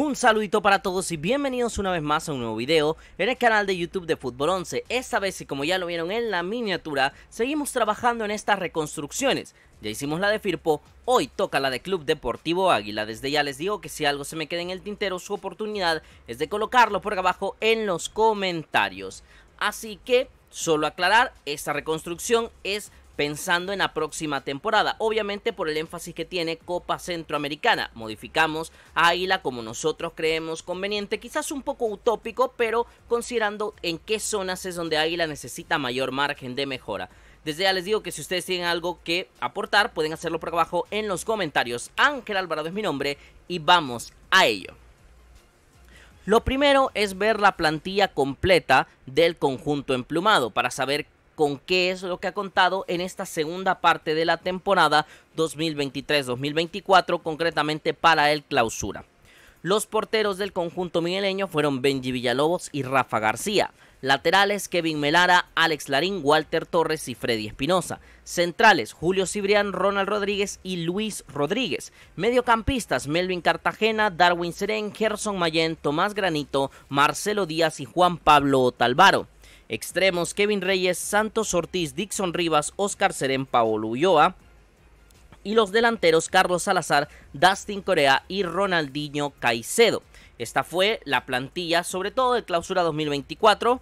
Un saludito para todos y bienvenidos una vez más a un nuevo video en el canal de YouTube de Fútbol 11. Esta vez y como ya lo vieron en la miniatura, seguimos trabajando en estas reconstrucciones. Ya hicimos la de Firpo, hoy toca la de Club Deportivo Águila. Desde ya les digo que si algo se me queda en el tintero, su oportunidad es de colocarlo por abajo en los comentarios. Así que, solo aclarar, esta reconstrucción es pensando en la próxima temporada. Obviamente por el énfasis que tiene Copa Centroamericana. Modificamos a Águila como nosotros creemos conveniente, quizás un poco utópico, pero considerando en qué zonas es donde Águila necesita mayor margen de mejora. Desde ya les digo que si ustedes tienen algo que aportar, pueden hacerlo por abajo en los comentarios. Ángel Alvarado es mi nombre y vamos a ello. Lo primero es ver la plantilla completa del conjunto emplumado para saber con qué es lo que ha contado en esta segunda parte de la temporada 2023-2024, concretamente para el clausura. Los porteros del conjunto migueleño fueron Benji Villalobos y Rafa García. Laterales Kevin Melara, Alex Larín, Walter Torres y Freddy Espinosa. Centrales Julio Cibrián, Ronald Rodríguez y Luis Rodríguez. Mediocampistas Melvin Cartagena, Darwin Seren, Gerson Mayen, Tomás Granito, Marcelo Díaz y Juan Pablo Talvaro. Extremos, Kevin Reyes, Santos Ortiz, Dixon Rivas, Oscar Serén, Paolo Ulloa. Y los delanteros, Carlos Salazar, Dustin Corea y Ronaldinho Caicedo. Esta fue la plantilla, sobre todo de clausura 2024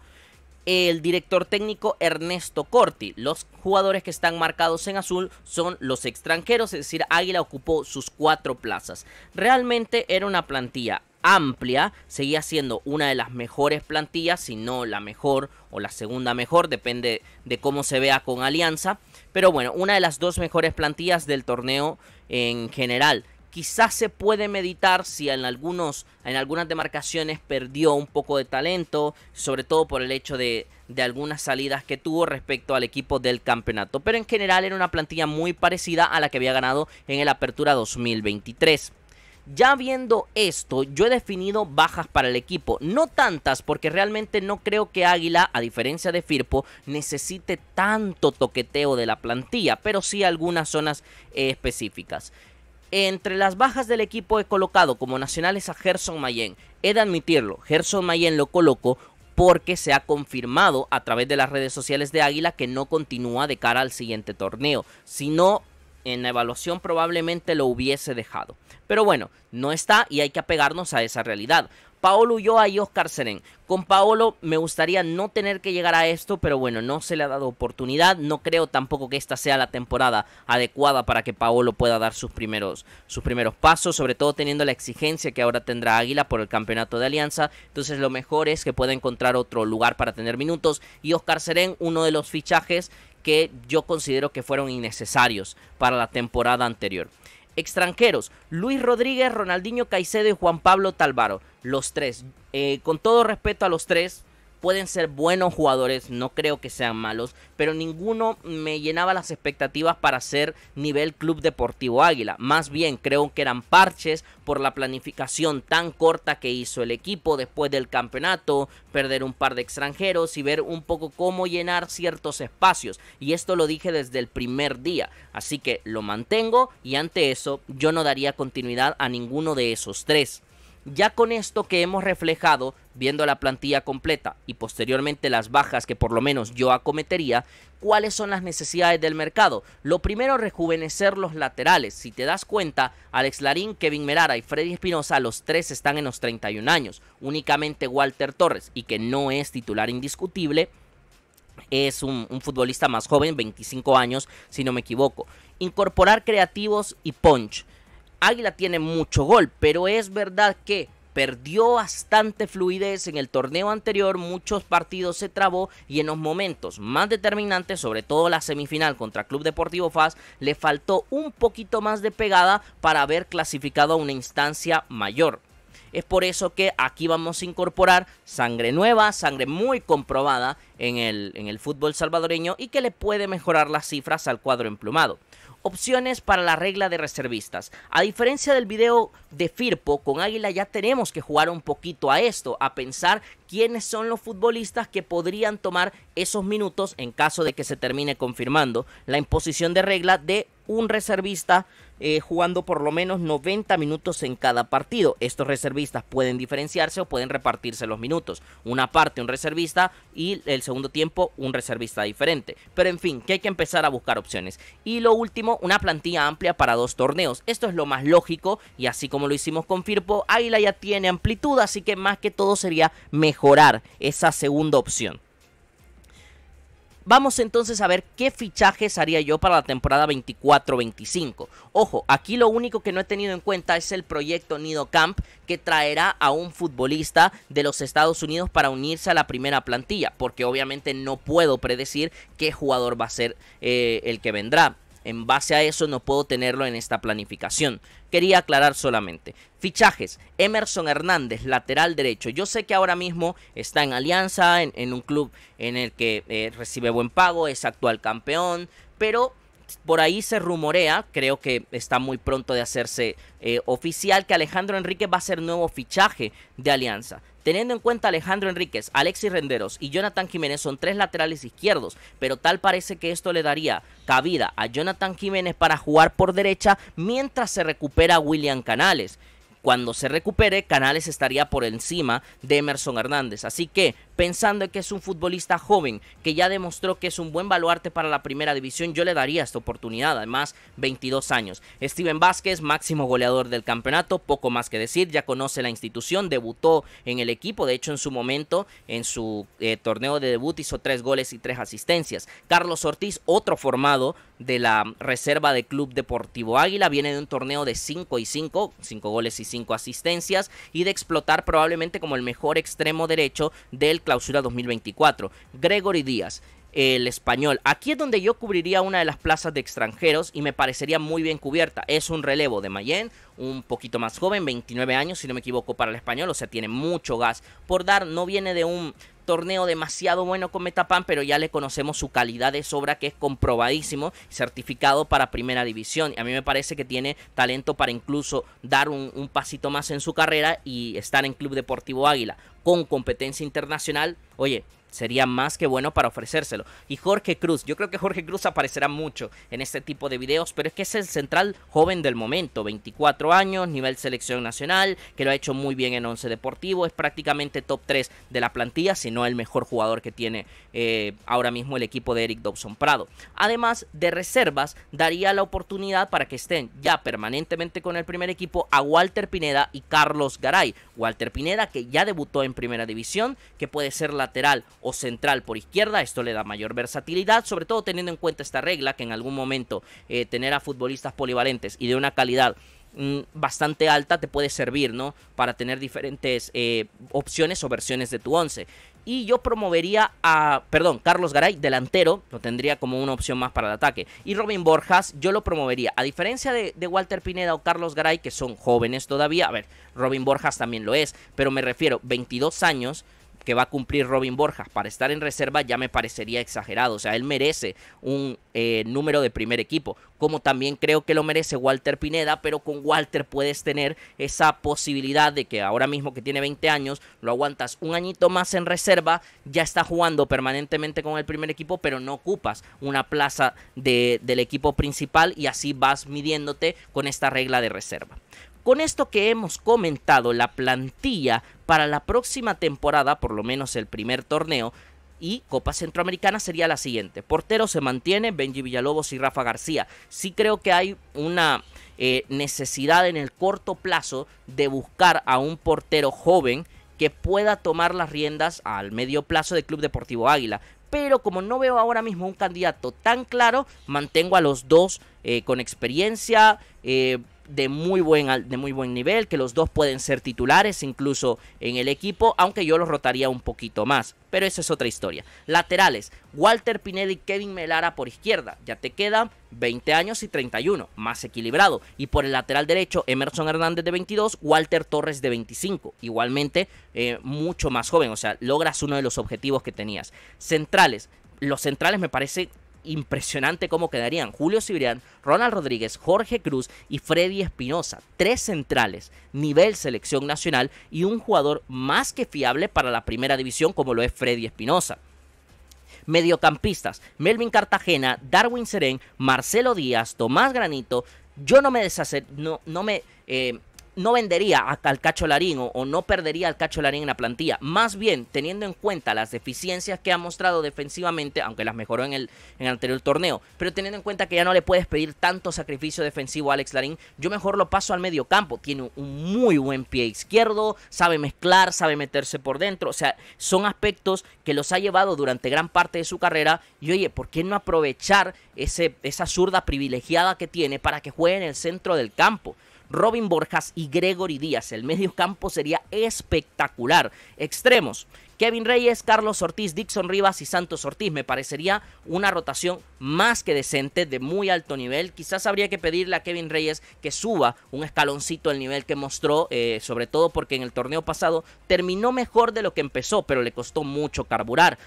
el director técnico Ernesto Corti. Los jugadores que están marcados en azul son los extranjeros, es decir, Águila ocupó sus cuatro plazas. Realmente era una plantilla amplia, seguía siendo una de las mejores plantillas, si no la mejor o la segunda mejor, depende de cómo se vea con Alianza. Pero bueno, una de las dos mejores plantillas del torneo en general. Quizás se puede meditar si en, algunos, en algunas demarcaciones perdió un poco de talento, sobre todo por el hecho de, de algunas salidas que tuvo respecto al equipo del campeonato. Pero en general era una plantilla muy parecida a la que había ganado en el Apertura 2023. Ya viendo esto, yo he definido bajas para el equipo. No tantas, porque realmente no creo que Águila, a diferencia de Firpo, necesite tanto toqueteo de la plantilla, pero sí algunas zonas eh, específicas. Entre las bajas del equipo he colocado como nacionales a Gerson Mayen. He de admitirlo, Gerson Mayen lo coloco porque se ha confirmado a través de las redes sociales de Águila que no continúa de cara al siguiente torneo. sino en la evaluación probablemente lo hubiese dejado. Pero bueno, no está y hay que apegarnos a esa realidad. Paolo Ulloa y Oscar Serén. Con Paolo me gustaría no tener que llegar a esto, pero bueno, no se le ha dado oportunidad. No creo tampoco que esta sea la temporada adecuada para que Paolo pueda dar sus primeros, sus primeros pasos, sobre todo teniendo la exigencia que ahora tendrá Águila por el campeonato de Alianza. Entonces lo mejor es que pueda encontrar otro lugar para tener minutos. Y Oscar Serén, uno de los fichajes que yo considero que fueron innecesarios para la temporada anterior. Extranjeros, Luis Rodríguez, Ronaldinho Caicedo y Juan Pablo Talvaro. Los tres. Eh, con todo respeto a los tres, pueden ser buenos jugadores, no creo que sean malos, pero ninguno me llenaba las expectativas para ser nivel Club Deportivo Águila. Más bien creo que eran parches por la planificación tan corta que hizo el equipo después del campeonato, perder un par de extranjeros y ver un poco cómo llenar ciertos espacios. Y esto lo dije desde el primer día, así que lo mantengo y ante eso yo no daría continuidad a ninguno de esos tres. Ya con esto que hemos reflejado, viendo la plantilla completa y posteriormente las bajas que por lo menos yo acometería, cuáles son las necesidades del mercado. Lo primero, rejuvenecer los laterales. Si te das cuenta, Alex Larín, Kevin Merara y Freddy Espinosa, los tres están en los 31 años. Únicamente Walter Torres, y que no es titular indiscutible, es un, un, futbolista más joven, 25 años, si no me equivoco. Incorporar creativos y punch. Águila tiene mucho gol, pero es verdad que perdió bastante fluidez en el torneo anterior, muchos partidos se trabó y en los momentos más determinantes, sobre todo la semifinal contra Club Deportivo Faz, le faltó un poquito más de pegada para haber clasificado a una instancia mayor. Es por eso que aquí vamos a incorporar sangre nueva, sangre muy comprobada en el, en el fútbol salvadoreño y que le puede mejorar las cifras al cuadro emplumado opciones para la regla de reservistas. A diferencia del video de Firpo, con Águila ya tenemos que jugar un poquito a esto, a pensar quiénes son los futbolistas que podrían tomar esos minutos en caso de que se termine confirmando la imposición de regla de un reservista eh, jugando por lo menos 90 minutos en cada partido. Estos reservistas pueden diferenciarse o pueden repartirse los minutos. Una parte un reservista y el segundo tiempo un reservista diferente. Pero en fin, que hay que empezar a buscar opciones. Y lo último, una plantilla amplia para dos torneos. Esto es lo más lógico y así como lo hicimos con Firpo, Águila ya tiene amplitud, así que más que todo sería mejorar esa segunda opción. Vamos entonces a ver qué fichajes haría yo para la temporada 24-25. Ojo, aquí lo único que no he tenido en cuenta es el proyecto Nido Camp que traerá a un futbolista de los Estados Unidos para unirse a la primera plantilla, porque obviamente no puedo predecir qué jugador va a ser eh, el que vendrá. En base a eso no puedo tenerlo en esta planificación. Quería aclarar solamente. Fichajes. Emerson Hernández, lateral derecho. Yo sé que ahora mismo está en Alianza, en, un club en el que eh, recibe buen pago, es actual campeón, pero por ahí se rumorea, creo que está muy pronto de hacerse eh, oficial, que Alejandro Enrique va a ser nuevo fichaje de Alianza. Teniendo en cuenta Alejandro Enríquez, Alexis Renderos y Jonathan Jiménez son tres laterales izquierdos, pero tal parece que esto le daría cabida a Jonathan Jiménez para jugar por derecha mientras se recupera William Canales cuando se recupere, Canales estaría por encima de Emerson Hernández. Así que pensando que es un futbolista joven que ya demostró que es un buen baluarte para la primera división, yo le daría esta oportunidad, además 22 años. Steven Vázquez, máximo goleador del campeonato, poco más que decir, ya conoce la institución, debutó en el equipo, de hecho en su momento, en su eh, torneo de debut hizo tres goles y tres asistencias. Carlos Ortiz, otro formado de la reserva de Club Deportivo Águila, viene de un torneo de 5 y 5, 5 goles y 5 asistencias, y de explotar probablemente como el mejor extremo derecho del Clausura 2024. Gregory Díaz, el español. Aquí es donde yo cubriría una de las plazas de extranjeros y me parecería muy bien cubierta. Es un relevo de Mayen, un poquito más joven, 29 años si no me equivoco para el español, o sea, tiene mucho gas por dar, no viene de un torneo demasiado bueno con Metapan, pero ya le conocemos su calidad de sobra que es comprobadísimo, certificado para primera división. Y A mí me parece que tiene talento para incluso dar un pasito más en su carrera y estar en Club Deportivo Águila con competencia internacional. Oye, sería más que bueno para ofrecérselo. Y Jorge Cruz, yo creo que Jorge Cruz aparecerá mucho en este tipo de videos, pero es que es el central joven del momento, 24 años, nivel selección nacional, que lo ha hecho muy bien en Once Deportivo, es prácticamente top 3 de la plantilla, si no el mejor jugador que tiene eh, ahora mismo el equipo de Eric Dobson Prado. Además de reservas, daría la oportunidad para que estén ya permanentemente con el primer equipo a Walter Pineda y Carlos Garay. Walter Pineda que ya debutó en primera división, que puede ser lateral o central por izquierda. Esto le da mayor versatilidad, sobre todo teniendo en cuenta esta regla que en algún momento eh, tener a futbolistas polivalentes y de una calidad mm, bastante alta te puede servir, ¿no? Para tener diferentes eh, opciones o versiones de tu once. Y yo promovería a, perdón, Carlos Garay, delantero, lo tendría como una opción más para el ataque. Y Robin Borjas, yo lo promovería. A diferencia de, de Walter Pineda o Carlos Garay, que son jóvenes todavía, a ver, Robin Borjas también lo es, pero me refiero, 22 años, que va a cumplir Robin Borja para estar en reserva ya me parecería exagerado. O sea, él merece un eh, número de primer equipo, como también creo que lo merece Walter Pineda, pero con Walter puedes tener esa posibilidad de que ahora mismo que tiene 20 años, lo aguantas un añito más en reserva, ya está jugando permanentemente con el primer equipo, pero no ocupas una plaza del equipo principal y así vas midiéndote con esta regla de reserva. Con esto que hemos comentado, la plantilla para la próxima temporada, por lo menos el primer torneo, y Copa Centroamericana sería la siguiente. Portero se mantiene Benji Villalobos y Rafa García. Sí creo que hay una eh, necesidad en el corto plazo de buscar a un portero joven que pueda tomar las riendas al medio plazo de Club Deportivo Águila. Pero como no veo ahora mismo un candidato tan claro, mantengo a los dos eh, con experiencia, eh, de muy, buen, de muy buen nivel, que los dos pueden ser titulares incluso en el equipo, aunque yo los rotaría un poquito más. Pero eso es otra historia. Laterales, Walter Pineda y Kevin Melara por izquierda. Ya te quedan 20 años y 31, más equilibrado. Y por el lateral derecho, Emerson Hernández de 22, Walter Torres de 25. Igualmente, eh, mucho más joven, o sea, logras uno de los objetivos que tenías. Centrales, los centrales me parece impresionante cómo quedarían Julio Cibrián, Ronald Rodríguez, Jorge Cruz y Freddy Espinosa. Tres centrales, nivel selección nacional y un jugador más que fiable para la primera división como lo es Freddy Espinosa. Mediocampistas, Melvin Cartagena, Darwin Serén, Marcelo Díaz, Tomás Granito. Yo no me deshacer, no, no me... Eh, no vendería al Cacho Larín o, no perdería al Cacho Larín en la plantilla. Más bien, teniendo en cuenta las deficiencias que ha mostrado defensivamente, aunque las mejoró en el, en el anterior torneo, pero teniendo en cuenta que ya no le puedes pedir tanto sacrificio defensivo a Alex Larín, yo mejor lo paso al medio campo. Tiene un muy buen pie izquierdo, sabe mezclar, sabe meterse por dentro. O sea, son aspectos que los ha llevado durante gran parte de su carrera. Y oye, ¿por qué no aprovechar ese, esa zurda privilegiada que tiene para que juegue en el centro del campo? Robin Borjas y Gregory Díaz. El medio campo sería espectacular. Extremos. Kevin Reyes, Carlos Ortiz, Dixon Rivas y Santos Ortiz. Me parecería una rotación más que decente, de muy alto nivel. Quizás habría que pedirle a Kevin Reyes que suba un escaloncito el nivel que mostró, eh, sobre todo porque en el torneo pasado terminó mejor de lo que empezó, pero le costó mucho carburar.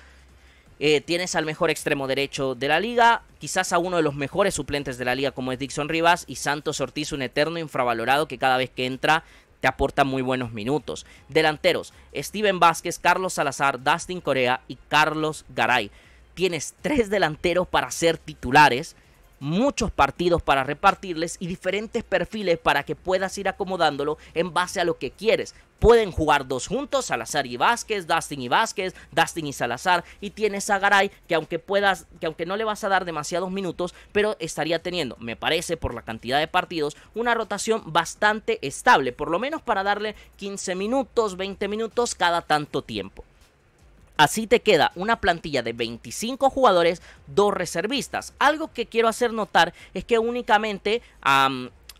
Eh, tienes al mejor extremo derecho de la liga, quizás a uno de los mejores suplentes de la liga como es Dixon Rivas y Santos Ortiz, un eterno infravalorado que cada vez que entra te aporta muy buenos minutos. Delanteros, Steven Vázquez, Carlos Salazar, Dustin Corea y Carlos Garay. Tienes tres delanteros para ser titulares muchos partidos para repartirles y diferentes perfiles para que puedas ir acomodándolo en base a lo que quieres. Pueden jugar dos juntos, Salazar y Vázquez, Dustin y Vázquez, Dustin y Salazar, y tienes a Garay que aunque puedas, que aunque no le vas a dar demasiados minutos, pero estaría teniendo, me parece, por la cantidad de partidos, una rotación bastante estable, por lo menos para darle 15 minutos, 20 minutos cada tanto tiempo. Así te queda una plantilla de 25 jugadores, dos reservistas. Algo que quiero hacer notar es que únicamente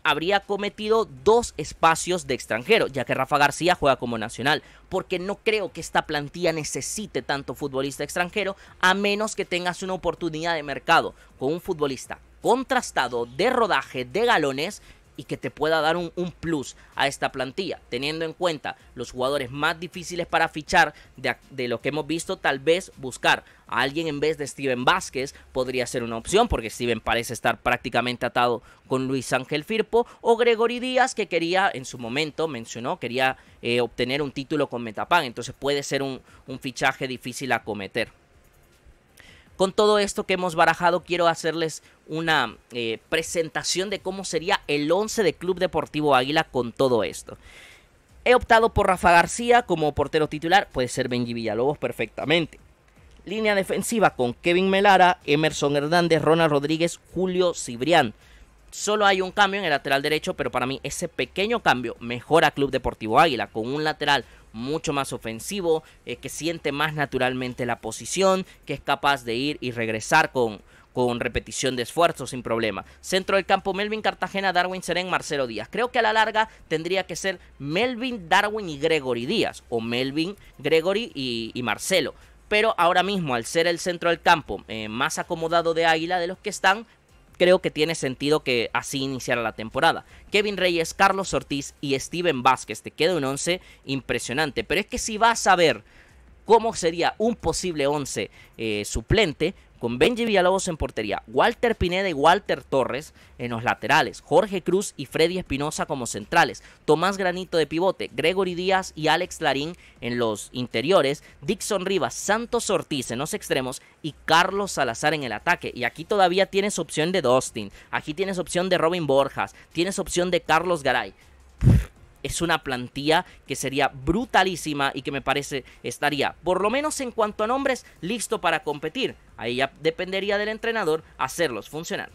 habría cometido dos espacios de extranjero, ya que Rafa García juega como nacional, porque no creo que esta plantilla necesite tanto futbolista extranjero, a menos que tengas una oportunidad de mercado con un futbolista contrastado de rodaje de galones y que te pueda dar un, plus a esta plantilla, teniendo en cuenta los jugadores más difíciles para fichar de, lo que hemos visto, tal vez buscar a alguien en vez de Steven Vázquez podría ser una opción, porque Steven parece estar prácticamente atado con Luis Ángel Firpo, o Gregory Díaz, que quería, en su momento mencionó, quería eh, obtener un título con Metapan, entonces puede ser un, un fichaje difícil a cometer. Con todo esto que hemos barajado, quiero hacerles una eh, presentación de cómo sería el 11 de Club Deportivo Águila con todo esto. He optado por Rafa García como portero titular, puede ser Benji Villalobos perfectamente. Línea defensiva con Kevin Melara, Emerson Hernández, Ronald Rodríguez, Julio Cibrián. Solo hay un cambio en el lateral derecho, pero para mí ese pequeño cambio mejora Club Deportivo Águila con un lateral mucho más ofensivo, eh, que siente más naturalmente la posición, que es capaz de ir y regresar con, con repetición de esfuerzo sin problema. Centro del campo Melvin Cartagena, Darwin Serén, Marcelo Díaz. Creo que a la larga tendría que ser Melvin, Darwin y Gregory Díaz o Melvin, Gregory y, Marcelo. Pero ahora mismo, al ser el centro del campo eh, más acomodado de Águila de los que están, creo que tiene sentido que así iniciara la temporada. Kevin Reyes, Carlos Ortiz y Steven Vázquez. Te queda un 11 impresionante. Pero es que si vas a ver cómo sería un posible 11 eh, suplente, con Benji Villalobos en portería, Walter Pineda y Walter Torres en los laterales, Jorge Cruz y Freddy Espinosa como centrales, Tomás Granito de pivote, Gregory Díaz y Alex Larín en los interiores, Dixon Rivas, Santos Ortiz en los extremos y Carlos Salazar en el ataque. Y aquí todavía tienes opción de Dustin, aquí tienes opción de Robin Borjas, tienes opción de Carlos Garay es una plantilla que sería brutalísima y que me parece estaría, por lo menos en cuanto a nombres, listo para competir. Ahí ya dependería del entrenador hacerlos funcionar.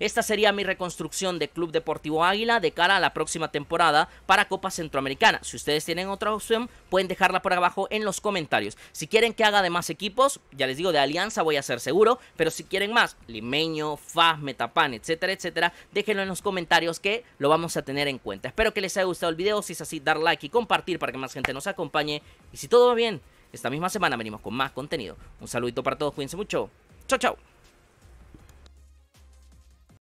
Esta sería mi reconstrucción de Club Deportivo Águila de cara a la próxima temporada para Copa Centroamericana. Si ustedes tienen otra opción, pueden dejarla por abajo en los comentarios. Si quieren que haga de más equipos, ya les digo, de Alianza voy a ser seguro, pero si quieren más, Limeño, FAS, Metapan, etcétera, etcétera, déjenlo en los comentarios que lo vamos a tener en cuenta. Espero que les haya gustado el video, si es así, dar like y compartir para que más gente nos acompañe. Y si todo va bien, esta misma semana venimos con más contenido. Un saludito para todos, cuídense mucho. Chao, chao.